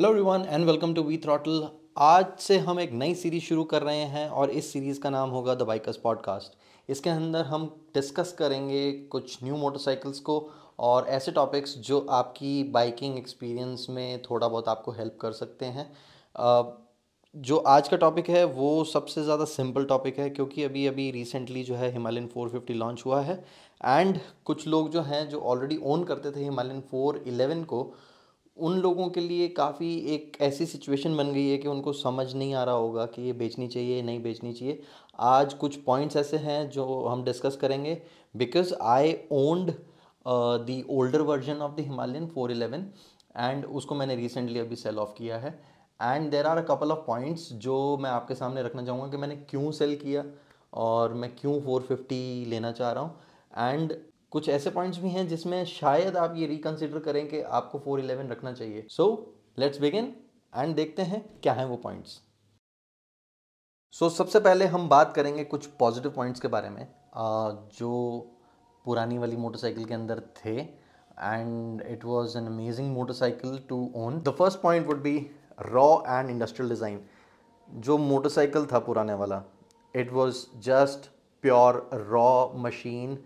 Hello everyone and welcome to V throttle आज से हम एक नई सीरीज़ शुरू कर रहे हैं और इस सीरीज़ का नाम होगा द बाइकर्स पॉडकास्ट इसके अंदर हम डिस्कस करेंगे कुछ न्यू मोटरसाइकिल्स को और ऐसे टॉपिक्स जो आपकी बाइकिंग एक्सपीरियंस में थोड़ा बहुत आपको हेल्प कर सकते हैं जो आज का टॉपिक है वो सबसे ज़्यादा सिंपल टॉपिक है क्योंकि अभी अभी रिसेंटली जो है हिमालयन 450 लॉन्च हुआ है एंड कुछ लोग जो हैं जो ऑलरेडी ओन करते थे हिमालयन 411 को उन लोगों के लिए काफ़ी एक ऐसी सिचुएशन बन गई है कि उनको समझ नहीं आ रहा होगा कि ये बेचनी चाहिए नहीं बेचनी चाहिए आज कुछ पॉइंट्स ऐसे हैं जो हम डिस्कस करेंगे because I owned the older version of the Himalayan four eleven and उसको मैंने रिसेंटली अभी सेल ऑफ किया है and there are a couple of points जो मैं आपके सामने रखना चाहूँगा कि मैंने क्यों सेल किया और मैं क्यों 450 लेना चाह रहा हूँ एंड कुछ ऐसे पॉइंट्स भी हैं जिसमें शायद आप ये रिकंसिडर करें कि आपको फोर इलेवन रखना चाहिए सो लेट्स बिगिन एंड देखते हैं क्या हैं वो पॉइंट्स सो so, सबसे पहले हम बात करेंगे कुछ पॉजिटिव पॉइंट्स के बारे में जो पुरानी वाली मोटरसाइकिल के अंदर थे and it was an amazing motorcycle to own the first point would be raw and industrial design जो मोटरसाइकिल था पुराने वाला it was just pure raw machine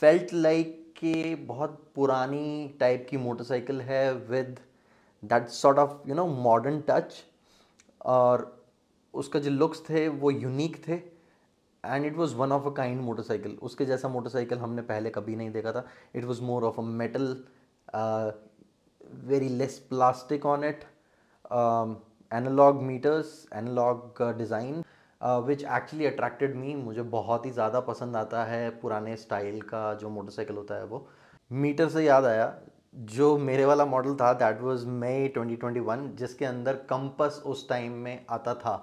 felt like कि बहुत पुरानी टाइप की मोटरसाइकिल है with that sort of you know modern touch और उसका जो लुक्स थे वो यूनिक थे and it was one of a kind motorcycle उसके जैसा मोटरसाइकिल हमने पहले कभी नहीं देखा था it was more of a metal very less plastic on it analog meters analog design which actually attracted me मुझे बहुत ही ज़्यादा पसंद आता है पुराने स्टाइल का जो मोटरसाइकिल होता है वो मीटर से याद आया जो मेरे वाला मॉडल था दैट वाज मई 2021 जिसके अंदर कंपस उस टाइम में आता था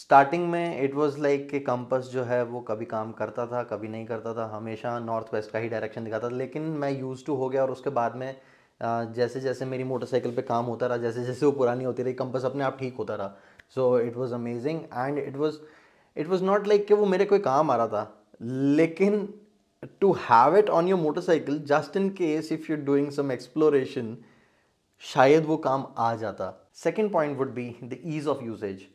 स्टार्टिंग में इट वाज लाइक कि कंपस जो है वो कभी काम करता था कभी नहीं करता था हमेशा नॉर्थ वेस्ट का ही डायरेक्शन दिखाता था लेकिन मैं यूज़ टू हो गया और उसके बाद में जैसे जैसे मेरी मोटरसाइकिल पे काम होता रहा जैसे जैसे वो पुरानी होती रही कंपस अपने आप ठीक होता रहा so it was amazing and it was it was not like कि वो मेरे कोई काम आ रहा था लेकिन to have it on your motorcycle just in case if you doing some exploration शायद वो काम आ जाता second point would be the ease of usage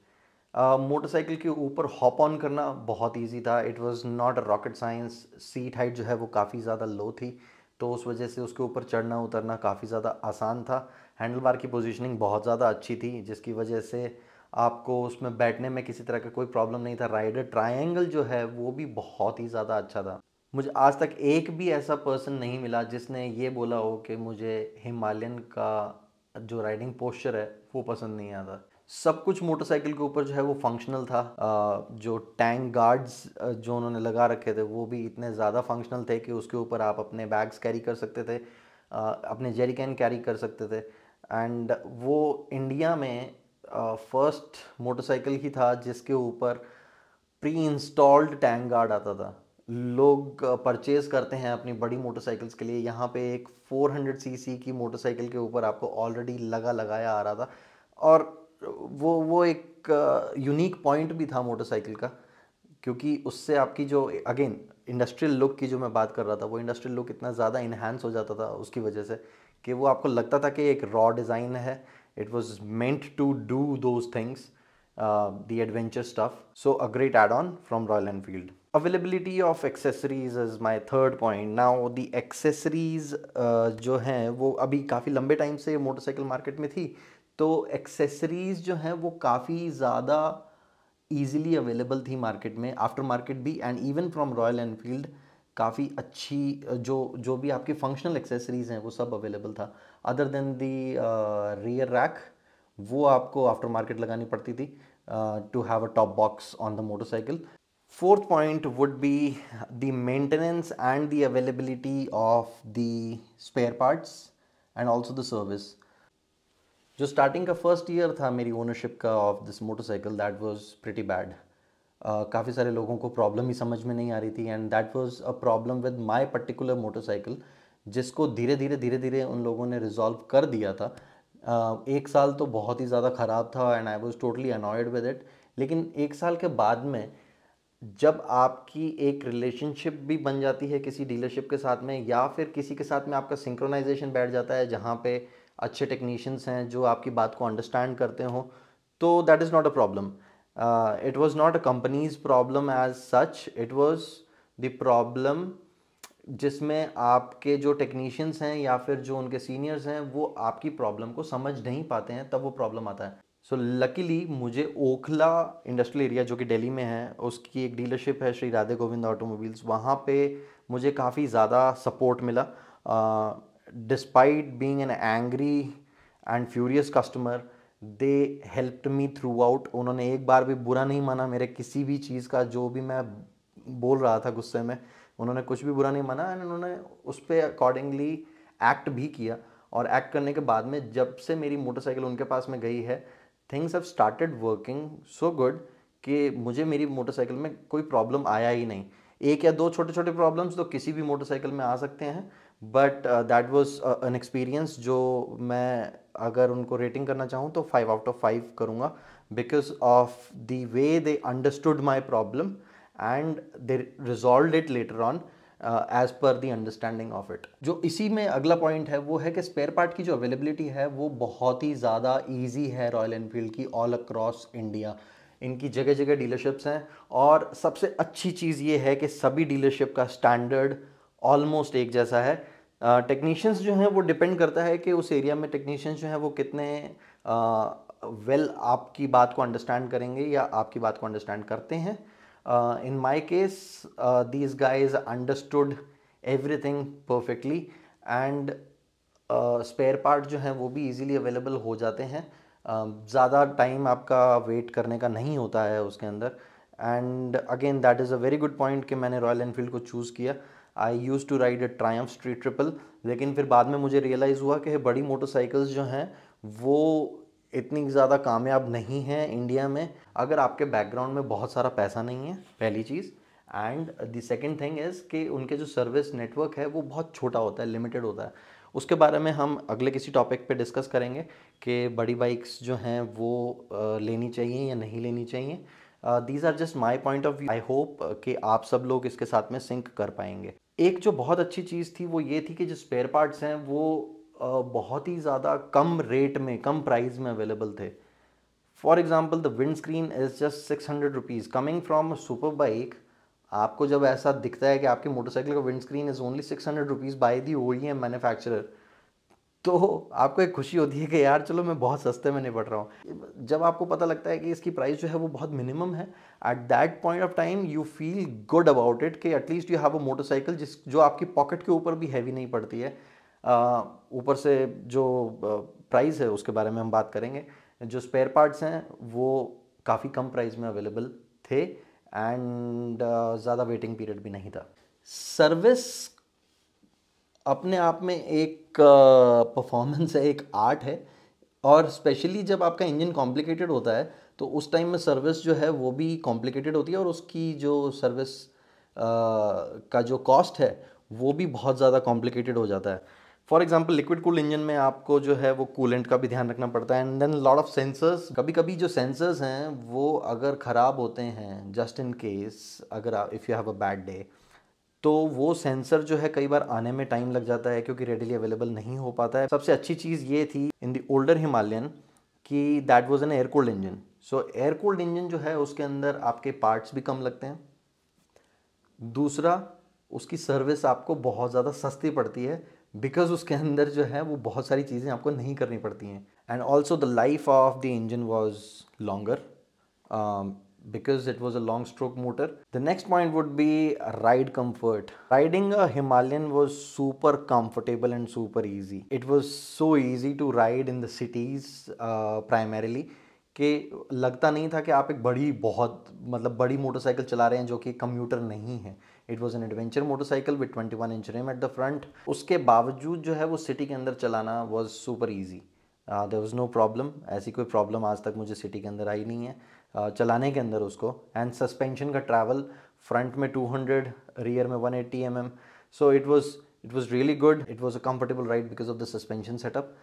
motorcycle के ऊपर हॉप ऑन करना बहुत ईजी था it was not a rocket science seat height जो है वो काफ़ी ज़्यादा लो थी तो उस वजह से उसके ऊपर चढ़ना उतरना काफ़ी ज़्यादा आसान था हैंडल बार की पोजिशनिंग बहुत ज़्यादा अच्छी थी जिसकी वजह से आपको उसमें बैठने में किसी तरह का कोई प्रॉब्लम नहीं था राइडर ट्रायंगल जो है वो भी बहुत ही ज़्यादा अच्छा था मुझे आज तक एक भी ऐसा पर्सन नहीं मिला जिसने ये बोला हो कि मुझे हिमालयन का जो राइडिंग पोस्चर है वो पसंद नहीं आता सब कुछ मोटरसाइकिल के ऊपर जो है वो फंक्शनल था जो टैंक गार्ड्स जो उन्होंने लगा रखे थे वो भी इतने ज़्यादा फंक्शनल थे कि उसके ऊपर आप अपने बैग्स कैरी कर सकते थे अपने जेरिकैन कैरी कर सकते थे एंड वो इंडिया में फर्स्ट मोटरसाइकिल ही था जिसके ऊपर प्री इंस्टॉल्ड टैंक गार्ड आता था लोग परचेज़ करते हैं अपनी बड़ी मोटरसाइकिल्स के लिए यहाँ पे एक 400 सीसी की मोटरसाइकिल के ऊपर आपको ऑलरेडी लगा लगाया आ रहा था और वो वो एक यूनिक पॉइंट भी था मोटरसाइकिल का क्योंकि उससे आपकी जो अगेन इंडस्ट्रियल लुक की जो मैं बात कर रहा था वो इंडस्ट्रियल लुक इतना ज़्यादा इन्हेंस हो जाता था उसकी वजह से कि वो आपको लगता था कि एक रॉ डिज़ाइन है It was meant to do those things, uh, the adventure stuff. So a great add-on from Royal Enfield. Availability of accessories is my third point now the accessories जो हैं वो अभी काफ़ी लंबे टाइम से motorcycle market में थी तो एक्सेसरीज जो हैं वो काफ़ी ज़्यादा ईजिली अवेलेबल थी मार्केट में आफ्टर मार्केट भी and even from Royal Enfield काफ़ी अच्छी जो जो भी आपकी फंक्शनल एक्सेसरीज़ हैं वो सब अवेलेबल था other than the rear rack वो आपको आफ्टर मार्केट लगानी पड़ती थी to have a top box on the motorcycle fourth point would be the maintenance and the availability of the spare parts and also the service जो starting का first year था मेरी ownership का of this motorcycle that was pretty bad काफ़ी सारे लोगों को problem ही समझ में नहीं आ रही थी and that was a problem with my particular motorcycle जिसको धीरे धीरे धीरे धीरे उन लोगों ने रिजॉल्व कर दिया था uh, एक साल तो बहुत ही ज़्यादा ख़राब था and I was totally annoyed with it लेकिन एक साल के बाद में जब आपकी एक रिलेशनशिप भी बन जाती है किसी डीलरशिप के साथ में या फिर किसी के साथ में आपका सिंक्रोनाइजेशन बैठ जाता है जहाँ पे अच्छे टेक्नीशियंस हैं जो आपकी बात को अंडरस्टैंड करते हों तो that is not a problem uh, it was not a company's problem as such it was the problem जिसमें आपके जो टेक्नीशियंस हैं या फिर जो उनके सीनियर्स हैं वो आपकी प्रॉब्लम को समझ नहीं पाते हैं तब वो प्रॉब्लम आता है सो so, लकीली मुझे ओखला इंडस्ट्रियल एरिया जो कि दिल्ली में है उसकी एक डीलरशिप है श्री राधे गोविंद ऑटोमोबाइल्स वहाँ पे मुझे काफ़ी ज़्यादा सपोर्ट मिला despite being an angry and furious customer they helped me throughout उन्होंने एक बार भी बुरा नहीं माना मेरे किसी भी चीज़ का जो भी मैं बोल रहा था गुस्से में उन्होंने कुछ भी बुरा नहीं माना एंड उन्होंने उस पर अकॉर्डिंगली एक्ट भी किया और एक्ट करने के बाद में जब से मेरी मोटरसाइकिल उनके पास में गई है things have started working so good कि मुझे मेरी मोटरसाइकिल में कोई प्रॉब्लम आया ही नहीं एक या दो छोटे छोटे प्रॉब्लम्स तो किसी भी मोटरसाइकिल में आ सकते हैं but that was an experience जो मैं अगर उनको रेटिंग करना चाहूँ तो फाइव आउट ऑफ फाइव करूँगा because of the way they understood my problem and they resolve it later on as per the understanding of it जो इसी में अगला पॉइंट है वो है कि स्पेयर पार्ट की जो अवेलेबिलिटी है वो बहुत ही ज़्यादा ईजी है रॉयल एनफील्ड की ऑल अक्रॉस इंडिया इनकी जगह जगह डीलरशिप्स हैं और सबसे अच्छी चीज़ ये है कि सभी डीलरशिप का स्टैंडर्ड ऑलमोस्ट एक जैसा है टेक्नीशियंस जो हैं वो डिपेंड करता है कि उस एरिया में टेक्नीशियंस जो हैं वो कितने वेल well, आपकी बात को अंडरस्टैंड करेंगे या आपकी बात को अंडरस्टैंड करते हैं in my case these guys understood everything perfectly and spare part जो हैं वो भी ईजीली अवेलेबल हो जाते हैं uh, ज़्यादा टाइम आपका वेट करने का नहीं होता है उसके अंदर and again that is a very good point कि मैंने रॉयल एनफील्ड को चूज़ किया I used to ride a Triumph Street Triple लेकिन फिर बाद में मुझे रियलाइज़ हुआ कि बड़ी मोटरसाइकिल्स जो हैं वो इतनी ज़्यादा कामयाब नहीं हैं इंडिया में अगर आपके बैकग्राउंड में बहुत सारा पैसा नहीं है पहली चीज़ and the second thing is कि उनके जो सर्विस नेटवर्क है वो बहुत छोटा होता है लिमिटेड होता है उसके बारे में हम अगले किसी टॉपिक पे डिस्कस करेंगे कि बड़ी बाइक्स जो हैं वो लेनी चाहिए या नहीं लेनी चाहिए these are just my point of view I hope कि आप सब लोग इसके साथ में सिंक कर पाएंगे एक जो बहुत अच्छी चीज़ थी वो ये थी कि जो स्पेयर पार्ट्स हैं वो uh, बहुत ही ज़्यादा कम रेट में कम प्राइस में अवेलेबल थे for example the windscreen is just six hundred rupees coming from super bike आपको जब ऐसा दिखता है कि आपकी मोटरसाइकिल का windscreen is only six hundred rupees by the O E M manufacturer तो आपको एक खुशी होती है कि यार चलो मैं बहुत सस्ते में निपट रहा हूँ जब आपको पता लगता है कि इसकी प्राइस जो है वो बहुत मिनिमम है at that point of time you feel good about it कि at least you have a motorcycle जिस जो आपकी पॉकेट के ऊपर भी हैवी नहीं पड़ती है ऊपर से जो प्राइस है उसके बारे में हम बात करेंगे जो स्पेयर पार्ट्स हैं वो काफ़ी कम प्राइस में अवेलेबल थे एंड ज़्यादा वेटिंग पीरियड भी नहीं था सर्विस अपने आप में एक परफॉर्मेंस है एक आर्ट है और स्पेशली जब आपका इंजन कॉम्प्लिकेटेड होता है तो उस टाइम में सर्विस जो है वो भी कॉम्प्लिकेटेड होती है और उसकी जो सर्विस का जो कॉस्ट है वो भी बहुत ज़्यादा कॉम्प्लिकेटेड हो जाता है for example liquid cool engine में आपको जो है वो कूलेंट का भी ध्यान रखना पड़ता है and then lot of sensors कभी कभी जो सेंसर्स हैं वो अगर ख़राब होते हैं जस्ट इन केस अगर if you have a bad day तो वो सेंसर जो है कई बार आने में टाइम लग जाता है क्योंकि रेडिली अवेलेबल नहीं हो पाता है सबसे अच्छी चीज़ ये थी इन दी ओल्डर हिमालयन कि that was an air cold engine so air cold engine जो है उसके अंदर आपके पार्ट्स भी कम लगते हैं दूसरा उसकी सर्विस आपको बहुत ज़्यादा सस्ती पड़ती है बिकॉज उसके अंदर जो है वो बहुत सारी चीज़ें आपको नहीं करनी पड़ती हैं and also the life of the engine was longer because it was a long stroke motor. The next point would be ride comfort. Riding a Himalayan was super comfortable and super easy. It was so easy to ride in the cities uh, primarily कि लगता नहीं था कि आप एक बड़ी बहुत मतलब बड़ी मोटरसाइकिल चला रहे हैं जो कि कम्यूटर नहीं है it was an adventure motorcycle with 21 one inch rim at the front उसके बावजूद जो है वो सिटी के अंदर चलाना was super easy there was no problem ऐसी कोई प्रॉब्लम आज तक मुझे सिटी के अंदर आई नहीं है चलाने के अंदर उसको एंड सस्पेंशन का ट्रैवल फ्रंट में 200 रियर में 180 eighty M M so it was it was really good it was a comfortable ride because of the suspension setup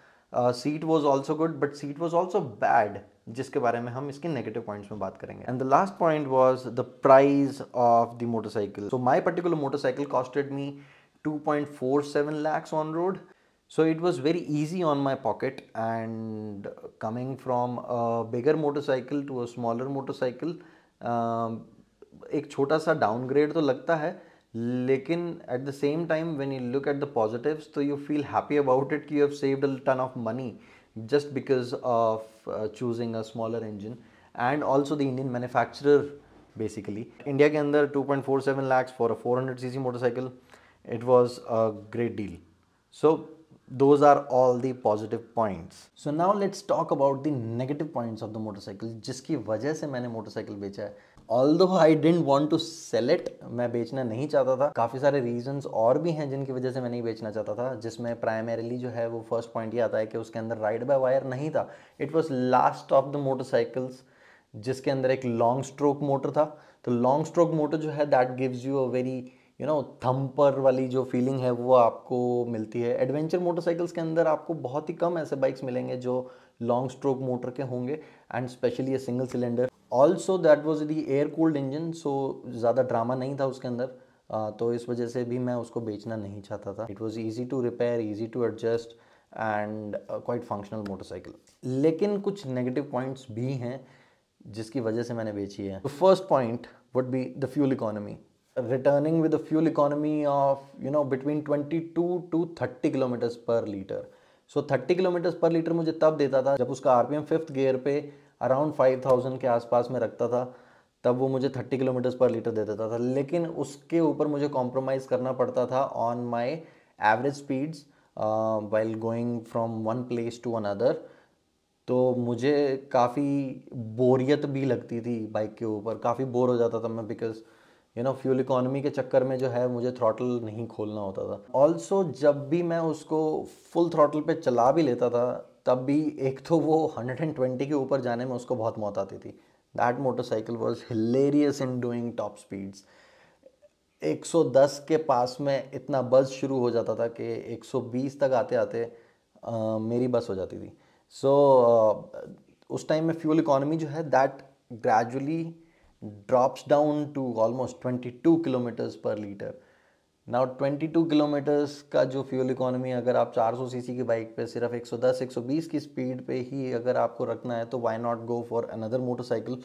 seat was also good but seat was also bad जिसके बारे में हम इसके negative points में बात करेंगे and the last point was the price of the motorcycle so my particular motorcycle costed me two point four seven lakhs on road So it was very easy on my pocket and coming from a bigger motorcycle to a smaller motorcycle um, एक छोटा सा downgrade तो लगता है लेकिन at the same time when you look at the positives तो you feel happy about it कि you have saved a ton of money just because of uh, choosing a smaller engine and also the Indian manufacturer basically. India के अंदर 2.47 lakhs for a 400cc motorcycle it was a great deal. So those are all the positive points. So now let's talk about the negative points of the motorcycle जिसकी वजह से मैंने motorcycle बेचा है although I didn't want to sell it मैं बेचना नहीं चाहता था काफ़ी सारे रीजंस और भी हैं जिनकी वजह से मैं नहीं बेचना चाहता था जिसमें प्राइमरीली जो है वो फर्स्ट पॉइंट ये आता है कि उसके अंदर राइड बाय वायर नहीं था it was last of the motorcycles जिसके अंदर एक लॉन्ग स्ट्रोक मोटर था तो लॉन्ग स्ट्रोक मोटर जो है that gives you a very you know thumper वाली जो फीलिंग है वो आपको मिलती है एडवेंचर मोटरसाइकिल्स के अंदर आपको बहुत ही कम ऐसे बाइक्स मिलेंगे जो लॉन्ग स्ट्रोक मोटर के होंगे एंड स्पेशली ये single cylinder also that was the air cooled engine so ज़्यादा ड्रामा नहीं था उसके अंदर uh, तो इस वजह से भी मैं उसको बेचना नहीं चाहता था it was easy to repair easy to adjust and quite functional motorcycle लेकिन कुछ नेगेटिव पॉइंट्स भी हैं जिसकी वजह से मैंने बेची है first point would be the fuel economy returning with fuel fuel of you know between twenty two to thirty kilometres per litre so thirty kilometres per litre मुझे तब देता था जब उसका R P M fifth gear पे around five thousand के आसपास में रखता था तब वो मुझे थर्टी किलोमीटर्स पर लीटर दे देता था लेकिन उसके ऊपर मुझे कॉम्प्रोमाइज़ करना पड़ता था on my average speeds while going from one place to another तो मुझे काफ़ी बोरियत भी लगती थी बाइक के ऊपर काफ़ी बोर हो जाता था मैं because you know fuel economy के चक्कर में जो है मुझे थ्रॉटल नहीं खोलना होता था ऑल्सो जब भी मैं उसको फुल थ्रॉटल पे चला भी लेता था तब भी एक तो वो 120 के ऊपर जाने में उसको बहुत मौत आती थी that motorcycle was hilarious in doing top speeds 110 के पास में इतना बस शुरू हो जाता था कि 120 तक आते आते आ, मेरी बस हो जाती थी सो so, उस टाइम में फ्यूल इकोनॉमी जो है that gradually drops down to almost 22 kilometers per liter. Now 22 kilometres का जो फ्यूल इकोनॉमी अगर आप 400 सीसी की बाइक पे सिर्फ 110 120 की स्पीड पे ही अगर आपको रखना है तो why not go for another motorcycle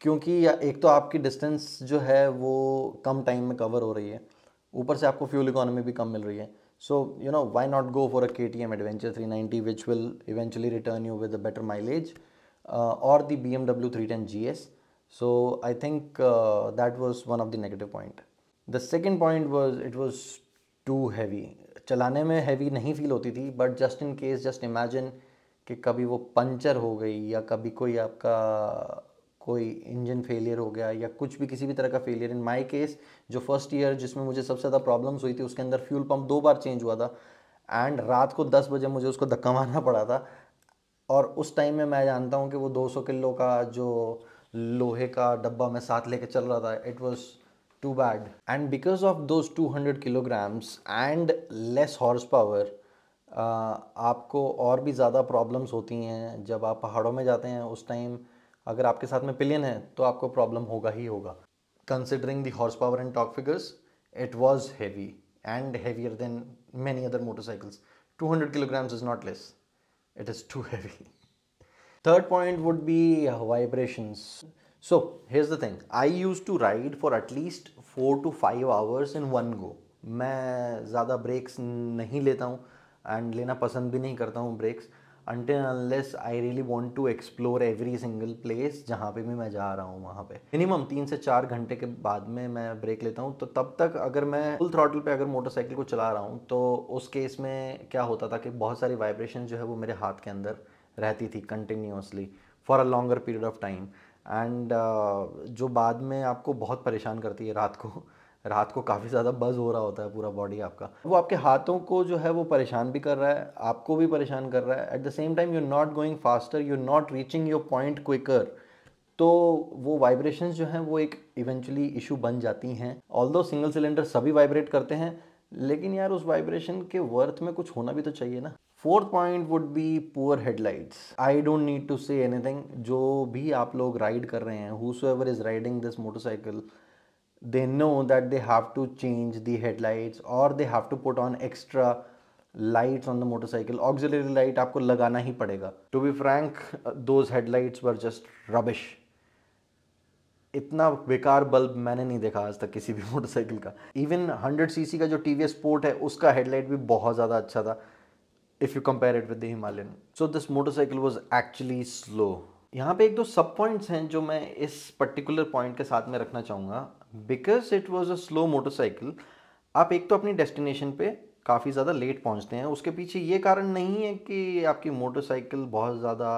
क्योंकि एक तो आपकी डिस्टेंस जो है वो कम टाइम में कवर हो रही है ऊपर से आपको फ्यूल इकोनॉमी भी कम मिल रही है so you know why not go for a K T M adventure three ninety which will eventually return you with a better mileage और the B M W three ten G S So I think uh, that was one of the negative point. The second point was it was too heavy. चलाने में heavy नहीं feel होती थी but just in case just imagine कि कभी वो puncture हो गई या कभी कोई आपका कोई इंजन फेलियर हो गया या कुछ भी किसी भी तरह का फेलियर इन माय केस जो फर्स्ट ईयर जिसमें मुझे सबसे ज़्यादा प्रॉब्लम्स हुई थी उसके अंदर फ्यूल पंप दो बार चेंज हुआ था एंड रात को दस बजे मुझे उसको धक्का मारना पड़ा था और उस टाइम में मैं जानता हूँ कि वो 200 किलो का जो लोहे का डब्बा मैं साथ लेके चल रहा था it was too bad and because of those two hundred kilograms and less horsepower आपको और भी ज़्यादा प्रॉब्लम्स होती हैं जब आप पहाड़ों में जाते हैं उस टाइम अगर आपके साथ में पिलियन है तो आपको प्रॉब्लम होगा ही होगा considering the horsepower and torque figures it was heavy and heavier than many other motorcycles two hundred kilograms is not less it is too heavy Third point would be vibrations. So here's the thing, I used to ride for at least four to five hours in one go मैं ज़्यादा breaks नहीं लेता हूँ and लेना पसंद भी नहीं करता हूँ breaks until unless I really want to explore every single place जहाँ पे भी मैं जा रहा हूँ वहाँ पे मिनिमम तीन से चार घंटे के बाद में मैं ब्रेक लेता हूँ तो तब तक अगर मैं फुल थ्रॉटल पे अगर मोटरसाइकिल को चला रहा हूँ तो उस केस में क्या होता था कि बहुत सारी वाइब्रेशन जो है वो मेरे हाथ के अंदर रहती थी continuously for a longer period of time and जो बाद में आपको बहुत परेशान करती है रात को रात को काफ़ी ज़्यादा बज़ हो रहा होता है पूरा बॉडी आपका वो आपके हाथों को जो है वो परेशान भी कर रहा है आपको भी परेशान कर रहा है at the same time you not going faster you not reaching your point quicker तो वो वाइब्रेशन जो हैं वो एक इवेंचुअली इशू बन जाती हैं ऑल दो सिंगल सिलेंडर सभी वाइब्रेट करते हैं लेकिन यार उस वाइब्रेशन के वर्थ में कुछ होना भी तो चाहिए ना fourth point would be poor headlights I don't need to say anything जो भी आप लोग राइड कर रहे हैं whoever is riding this motorcycle they know that they have to change the headlights और they have to put on extra lights on the motorcycle auxiliary light आपको लगाना ही पड़ेगा to be frank those headlights were just rubbish इतना बेकार bulb मैंने नहीं देखा आज तक किसी भी मोटरसाइकिल का इवन हंड्रेड सीसी का जो टी वी स्पोर्ट है उसका हेडलाइट भी बहुत ज़्यादा अच्छा था if you compare it with the Himalayan. So this motorcycle was actually slow. यहाँ पे एक दो सब पॉइंट्स हैं जो मैं इस पर्टिकुलर पॉइंट के साथ में रखना चाहूँगा because it was a slow motorcycle आप एक तो अपनी डेस्टिनेशन पे काफ़ी ज़्यादा लेट पहुँचते हैं उसके पीछे ये कारण नहीं है कि आपकी मोटरसाइकिल बहुत ज़्यादा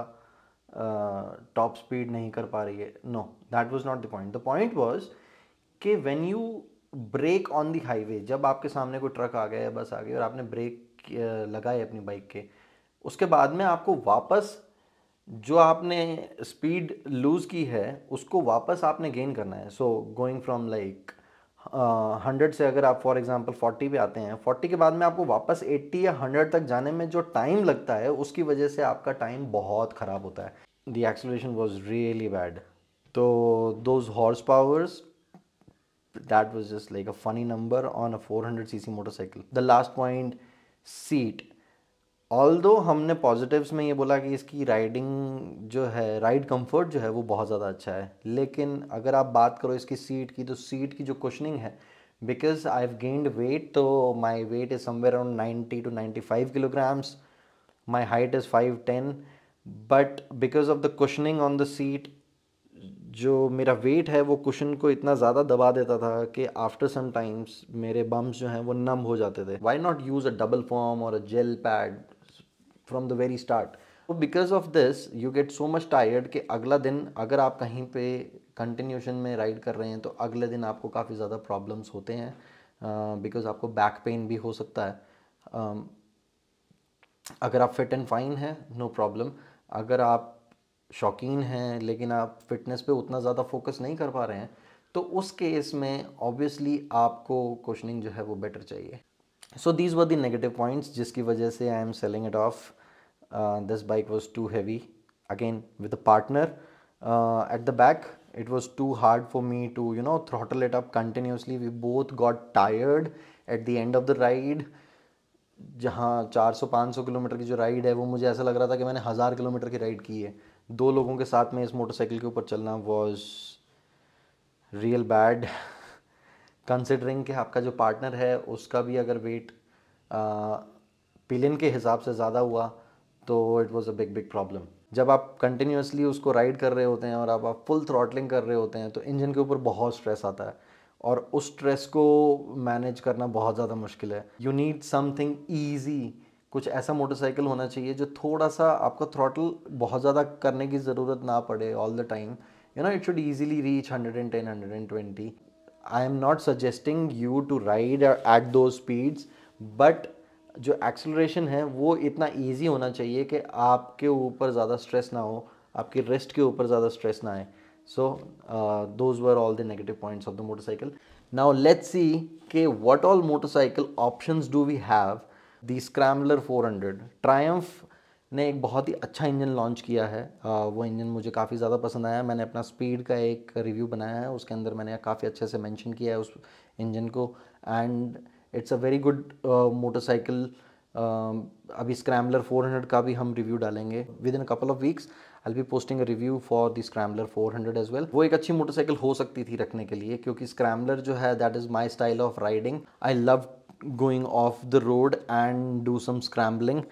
टॉप uh, स्पीड नहीं कर पा रही है no that was not the point the point was कि when you brake on the highway जब आपके सामने कोई ट्रक आ गया या बस आ गई और आपने ब्रेक लगाए अपनी बाइक के उसके बाद में आपको वापस जो आपने स्पीड लूज़ की है उसको वापस आपने गेन करना है so going from like hundred से अगर आप फॉर एग्जांपल फोर्टी पे आते हैं फोर्टी के बाद में आपको वापस एट्टी या हंड्रेड तक जाने में जो टाइम लगता है उसकी वजह से आपका टाइम बहुत ख़राब होता है the acceleration was really bad तो those horse powers was just like a funny number on a four hundred C C motorcycle the last point seat although हमने पॉजिटिव्स में ये बोला कि इसकी राइडिंग जो है राइड कंफर्ट जो है वो बहुत ज़्यादा अच्छा है लेकिन अगर आप बात करो इसकी सीट की तो सीट की जो कुशनिंग है because I have gained weight तो my weight is somewhere around ninety two ninety five kilograms my height is five ten but because of the cushioning on the seat जो मेरा wait है वो cushion को इतना ज़्यादा दबा देता था कि आफ्टर सम टाइम्स मेरे बम्स जो हैं वो नम हो जाते थे why not use a double foam और a gel pad from the very start because of this you get so much tired कि अगला दिन अगर आप कहीं पे कंटिन्यूशन में राइड कर रहे हैं तो अगले दिन आपको काफ़ी ज़्यादा प्रॉब्लम्स होते हैं बिकॉज uh, आपको बैक पेन भी हो सकता है uh, अगर आप फिट एंड फाइन हैं नो प्रॉब्लम अगर आप शौकीन हैं लेकिन आप फिटनेस पे उतना ज़्यादा फोकस नहीं कर पा रहे हैं तो उस केस में ऑब्वियसली आपको क्वेश्चनिंग जो है वो बेटर चाहिए so these were the negative points जिसकी वजह से I am selling it off this bike was too heavy again with a partner at the back it was too hard for me to you know throttle it up continuously we both got tired at the end of the ride जहाँ पाँच सौ kilometre की जो ride है वो मुझे ऐसा लग रहा था कि मैंने हज़ार किलोमीटर की राइड की है दो लोगों के साथ में इस मोटरसाइकिल के ऊपर चलना वॉज रियल बैड कंसिडरिंग कि आपका जो पार्टनर है उसका भी अगर वेट पिलियन के हिसाब से ज़्यादा हुआ तो it was a big big problem जब आप कंटिन्यूसली उसको राइड कर रहे होते हैं और आप आप फुल थ्रॉटलिंग कर रहे होते हैं तो इंजन के ऊपर बहुत स्ट्रेस आता है और उस स्ट्रेस को मैनेज करना बहुत ज़्यादा मुश्किल है यू नीड समथिंग ईजी कुछ ऐसा मोटरसाइकिल होना चाहिए जो थोड़ा सा आपको थ्रॉटल बहुत ज़्यादा करने की ज़रूरत ना पड़े all the time you know it should easily reach hundred and ten hundred and twenty I am not suggesting you to ride at those speeds but जो एक्सलोरेशन है वो इतना ईजी होना चाहिए कि आपके ऊपर ज़्यादा स्ट्रेस ना हो आपकी रेस्ट के ऊपर ज़्यादा स्ट्रेस ना आए so those were all the negative points of the motorcycle now let's see के what all motorcycle options do we have the scrambler 400 Triumph ने एक बहुत ही अच्छा इंजन लॉन्च किया है आ, वो इंजन मुझे काफ़ी ज़्यादा पसंद आया मैंने अपना स्पीड का एक रिव्यू बनाया है उसके अंदर मैंने काफ़ी अच्छे से मेंशन किया है उस इंजन को and it's a very good motorcycle अभी स्क्रैम्बलर 400 का भी हम रिव्यू डालेंगे within couple of weeks I be posting review for the scrambler 400 as well वो एक अच्छी मोटरसाइकिल हो सकती थी रखने के लिए क्योंकि स्क्रैम्बलर जो है that is my style of riding I love going off the road and do some scrambling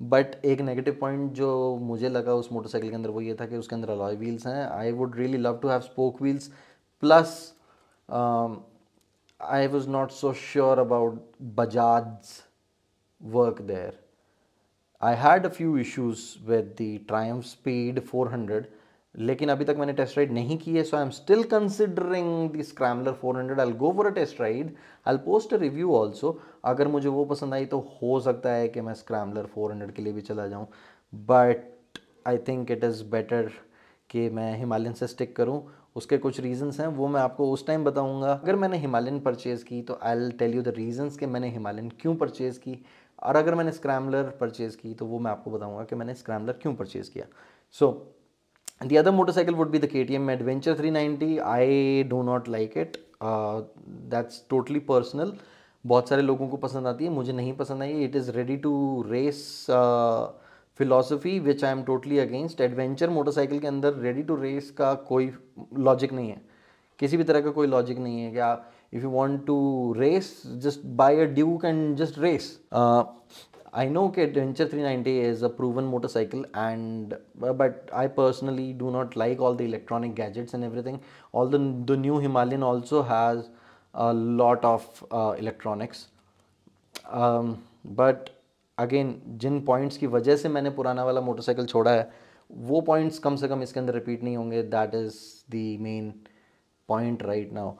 but a negative point जो मुझे लगा उस motorcycle के अंदर वो ये alloy wheels I would really love to have spoke wheels plus um, I was not so sure about Bajaj's work there I had a few issues with the Triumph Speed 400 लेकिन अभी तक मैंने test ride नहीं की है so I am still considering the scrambler 400 hundred I go for a test ride I post a review also अगर मुझे वो पसंद आई तो हो सकता है कि मैं स्क्रैम्बलर 400 के लिए भी चला जाऊँ but I think it is better कि मैं हिमालयन से स्टिक करूँ उसके कुछ रीजंस हैं वो मैं आपको उस टाइम बताऊंगा अगर मैंने हिमालयन परचेज़ की तो I'll tell you the reasons कि मैंने हिमालयन क्यों परचेज़ की और अगर मैंने स्क्रैम्बलर परचेज़ की तो वो मैं आपको बताऊंगा कि मैंने स्क्रैम्बलर क्यों परचेज़ किया सो so, the other motorcycle would be the KTM Adventure 390 I do not like it uh, that's totally personal बहुत सारे लोगों को पसंद आती है मुझे नहीं पसंद I it is ready to race philosophy which I am totally against adventure motorcycle के अंदर रेडी टू रेस का कोई लॉजिक नहीं है किसी भी तरह का कोई लॉजिक नहीं है क्या if you want to race just buy a Duke and just race I know okay, Adventure 390 is a proven motorcycle and but I personally do not like all the electronic gadgets and everything. All the, the new Himalayan also has a lot of uh, electronics. Um, but again जिन पॉइंट्स की वजह से मैंने पुराना वाला motorcycle छोड़ा है वो पॉइंट्स कम से कम इसके अंदर रिपीट नहीं होंगे that is the main point right now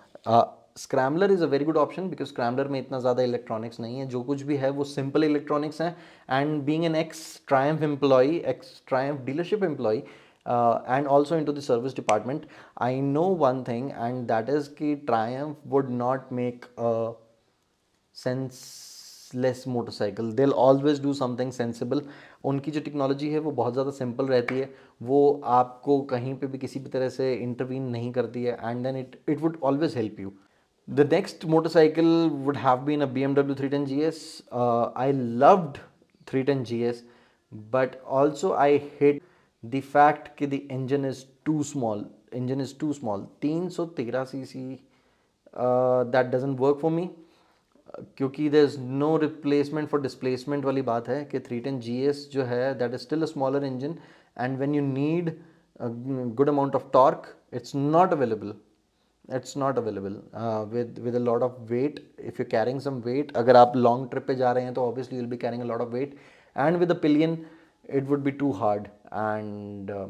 scrambler is a very good option because scrambler में इतना ज़्यादा इलेक्ट्रॉनिक्स नहीं है जो कुछ भी है वो सिंपल इलेक्ट्रॉनिक्स हैं and being an ex Triumph employee ex Triumph dealership employee and also into the service department I know one thing and that is कि Triumph would not make senseless motorcycle they always do something sensible उनकी जो technology है वो बहुत ज़्यादा simple रहती है वो आपको कहीं पर भी किसी भी तरह से इंटरवीन नहीं करती है and then it it would always help you the next motorcycle would have been a BMW 310 GS. Uh, I loved 310 GS, but also I hate the fact that the engine is too small. Engine is too small. 313 cc, uh, that doesn't work for me. Because there's no replacement for displacement. Wali baat hai, ke 310 GS, jo hai, that is still a smaller engine. And when you need a good amount of torque, it's not available it's not available uh, with with a lot of weight if you're carrying some weight agar aap long trip pe ja rahe hain, obviously you'll be carrying a lot of weight and with the pillion it would be too hard and uh,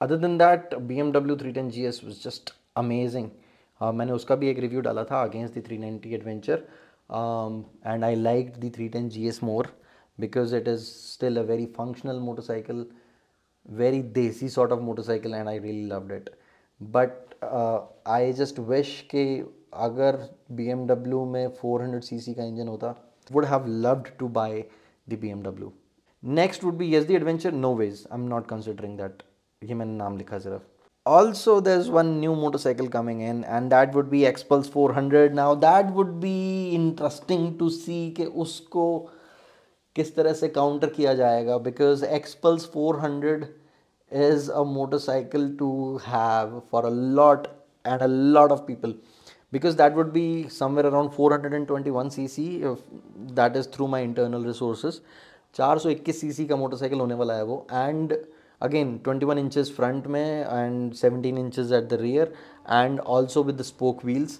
other than that bmw 310 gs was just amazing uh, maine uska bhi ek review dala tha against the 390 adventure um, and i liked the 310 gs more because it is still a very functional motorcycle very desi sort of motorcycle and i really loved it but I just wish कि अगर B M W में four hundred C C का engine होता would have loved to buy the B M W next would be yes the adventure no ways I am not considering that ये मैंने नाम लिखा सिर्फ also there is one new motorcycle coming in and that would be Xpulse four hundred now that would be interesting to see के उसको किस तरह से काउंटर किया जाएगा because Xpulse four hundred is a motorcycle to have for a lot and a lot of people because that would be somewhere around 421 cc that is through my internal resources 421 cc ka motorcycle hone wala hai wo and again 21 inches front mein and 17 inches at the rear and also with the spoke wheels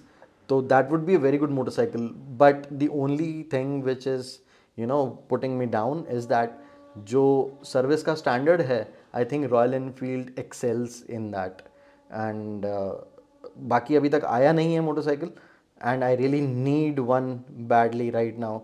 so that would be a very good motorcycle but the only thing which is you know putting me down is that जो service का standard है I think Royal Enfield excels in that and बाकी अभी तक आया नहीं है motorcycle and I really need one badly right now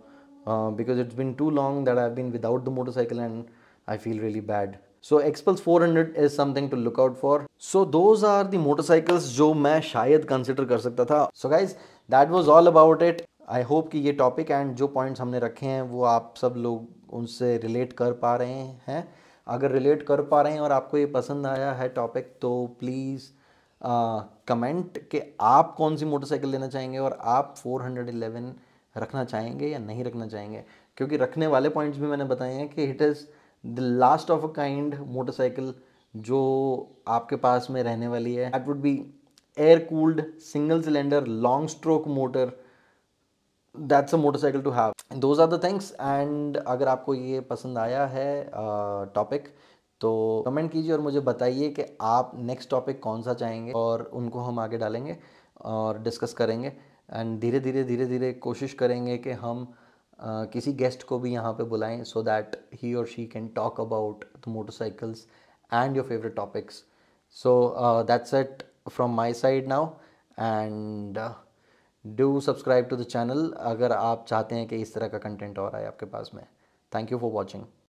because it's been too long that I been without the motorcycle and I feel really bad so Xpulse four hundred is something to look out for so those are the motorcycles जो मैं शायद consider कर सकता था so guys that was all about it I hope कि ये topic and जो points हमने रखे हैं वो आप सब लोग उनसे रिलेट कर पा रहे हैं अगर रिलेट कर पा रहे हैं और आपको ये पसंद आया है टॉपिक तो प्लीज़ कमेंट कि आप कौन सी मोटरसाइकिल लेना चाहेंगे और आप 411 रखना चाहेंगे या नहीं रखना चाहेंगे क्योंकि रखने वाले पॉइंट्स भी मैंने बताए हैं कि it is the last of a kind motorcycle जो आपके पास में रहने वाली है that would be air cooled single cylinder long stroke motor that's a motorcycle to have those are the things and अगर आपको ये पसंद आया है टॉपिक uh, तो कमेंट कीजिए और मुझे बताइए कि आप नेक्स्ट टॉपिक कौन सा चाहेंगे और उनको हम आगे डालेंगे और डिस्कस करेंगे एंड धीरे धीरे धीरे धीरे कोशिश करेंगे कि हम uh, किसी गेस्ट को भी यहाँ पे बुलाएं सो दैट ही और she can talk about the motorcycles and your favourite topics so that's it from my side now and do subscribe to the channel अगर आप चाहते हैं कि इस तरह का कंटेंट और आए आपके पास में थैंक यू फॉर वॉचिंग